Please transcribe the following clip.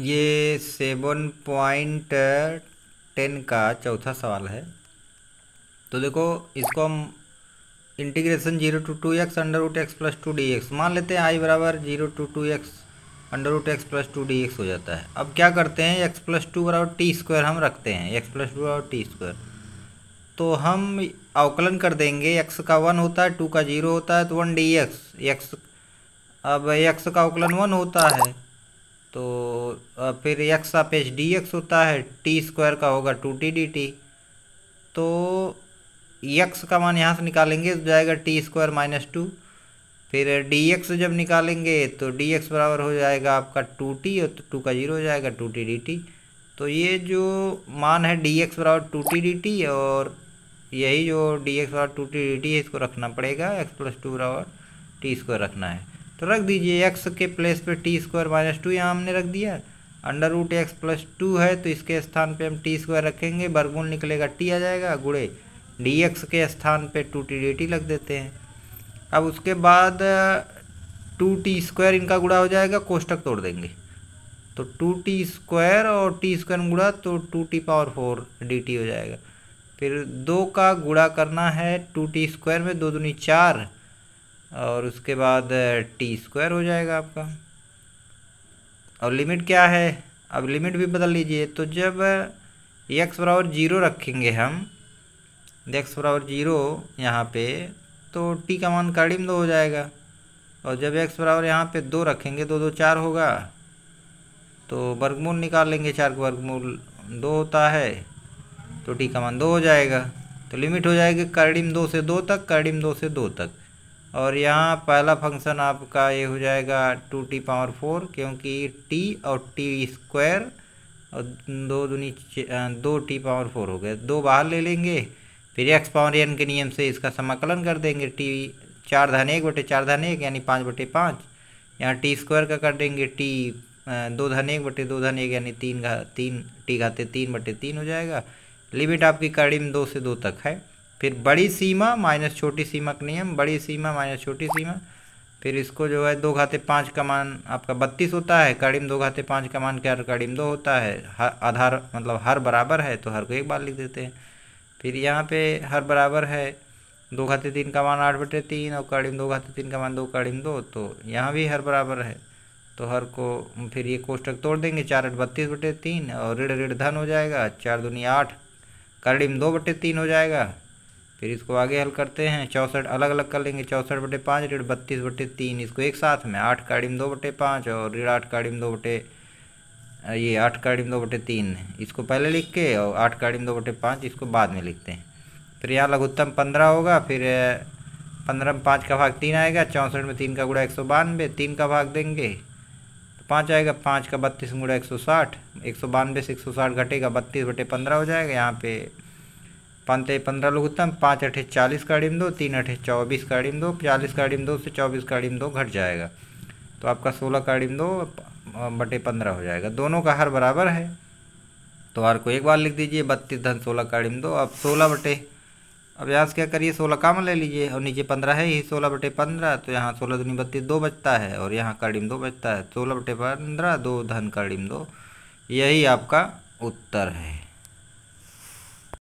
ये seven point ten का चौथा सवाल है तो देखो इसको हम integration zero to two x under root x plus two d x मान लेते हैं आई बराबर zero to two x under root x plus two d x हो जाता है अब क्या करते हैं एक्स प्लस टू बराबर टी स्क्वायर हम रखते हैं एक्स प्लस टू बराबर टी स्क्वायर तो हम अवकलन कर देंगे एक्स का वन होता है टू का जीरो होता है तो वन डी एक्स एक्स अब एक्स का अवकलन वन होता है तो फिर यक्स सापेक्ष डी एक्स होता है टी स्क्वायर का होगा टू टी डी टी तो यक्स का मान यहाँ से निकालेंगे तो जाएगा टी स्क्वायर माइनस टू फिर डी एक्स जब निकालेंगे तो डी एक्स बराबर हो जाएगा आपका टू टी और टू तो का जीरो हो जाएगा टू टी डी टी तो ये जो मान है डी एक्स बराबर टू टी डी टी और यही जो डी एक्स बराबर टू टी डी टी है इसको रखना पड़ेगा एक्स प्लस टू बराबर टी स्क्वायर रखना है तो रख दीजिए एक्स के प्लेस पे टी स्क्वायर माइनस टू यहाँ हमने रख दिया under root x plus two है तो इसके स्थान पे हम टी स्क्वायर रखेंगे बर्गुल निकलेगा टी आ जाएगा गुड़े डी एक्स के स्थान पे टू टी डी टी लग देते हैं अब उसके बाद टू टी स्क्वायर इनका गुड़ा हो जाएगा कोष्टक तोड़ देंगे तो टू टी स्क्वायर और टी स्क्वायर गुड़ा तो two T power four d t हो जाएगा फिर दो का गुड़ा करना है टू टी स्क्वायर में दो दूनी चार और उसके बाद टी स्क्वायर हो जाएगा आपका और लिमिट क्या है अब लिमिट भी बदल लीजिए तो जब एक्स बराबर जीरो रखेंगे हम एक्स बराबर जीरो यहाँ पे तो टी का मान कड़ी में दो हो जाएगा और जब एक्स बराबर यहाँ पे दो रखेंगे दो तो दो चार होगा तो वर्गमूल निकाल लेंगे चार का वर्गमूल दो होता है तो टी का मान दो हो जाएगा तो लिमिट हो जाएगी कर्डिम दो से दो तक करडिम दो से दो तक और यहाँ पहला फंक्शन आपका ये हो जाएगा टू टी पावर फोर क्योंकि टी और टी स्क्वायर और दो दूनी दो टी पावर फोर हो गए दो बाहर ले लेंगे फिर एक्स पावर एन के नियम से इसका समाकलन कर देंगे टी चार धन एक बटे चार धन एक यानी पाँच बटे पाँच यहाँ टी स्क्वायर का कर देंगे टी दो धन एक बटे दो धन एक यानी तीन घा तीन टी घाते तीन बटे तीन हो जाएगा लिमिट आपकी कड़ी में दो से दो तक है फिर बड़ी सीमा माइनस छोटी सीमा का नियम बड़ी सीमा माइनस छोटी सीमा फिर इसको जो है दो घाते पाँच का मान आपका बत्तीस होता है कड़ीम दो घाते पाँच का मान क्या कड़िम दो होता है हर आधार मतलब हर बराबर है तो हर को एक बार लिख देते हैं फिर यहाँ पे हर बराबर है दो घाते तीन का मान आठ बटे तीन और कड़िम दो घाते तीन का मान दो कड़िम दो तो यहाँ भी हर बराबर है तो हर को फिर ये कोष्टक तोड़ देंगे चार आठ बत्तीस बटे तीन और ऋण ऋण धन हो जाएगा चार दुनिया आठ कड़िम दो बटे तीन हो जाएगा फिर इसको आगे हल करते हैं चौंसठ अलग अलग कर लेंगे चौंसठ बटे पाँच ऋण बत्तीस बटे तीन इसको एक साथ में आठ में दो बटे पाँच और ऋण आठ में दो बटे ये आठ में दो बटे तीन इसको पहले लिख के और आठ में दो बटे पाँच इसको बाद में लिखते हैं फिर यहाँ लघुत्तम पंद्रह होगा फिर पंद्रह में पाँच का भाग तीन आएगा चौंसठ में तीन का गुड़ा एक सौ बानवे तीन का भाग देंगे तो पाँच आएगा पाँच का बत्तीस गुड़ा एक सौ साठ एक सौ बानवे से एक सौ साठ घटेगा बत्तीस बटे पंद्रह हो जाएगा यहाँ पे पाँच पंद्रह लोग उत्तम पाँच अठे चालीस का डिम दो तीन अठे चौबीस का डिम दो चालीस का डिम दो से चौबीस का डिम दो घट जाएगा तो आपका सोलह का डिम दो बटे पंद्रह हो जाएगा दोनों का हर बराबर है तो हर को एक बार लिख दीजिए बत्तीस धन सोलह का डिम दो अब सोलह बटे अब यहाँ से क्या करिए सोलह काम ले लीजिए और नीचे पंद्रह है ही सोलह बटे पंद्रह तो यहाँ सोलह धनी बत्तीस दो बचता है और यहाँ का डिम दो बचता है सोलह बटे पंद्रह दो धन डिम दो यही आपका उत्तर है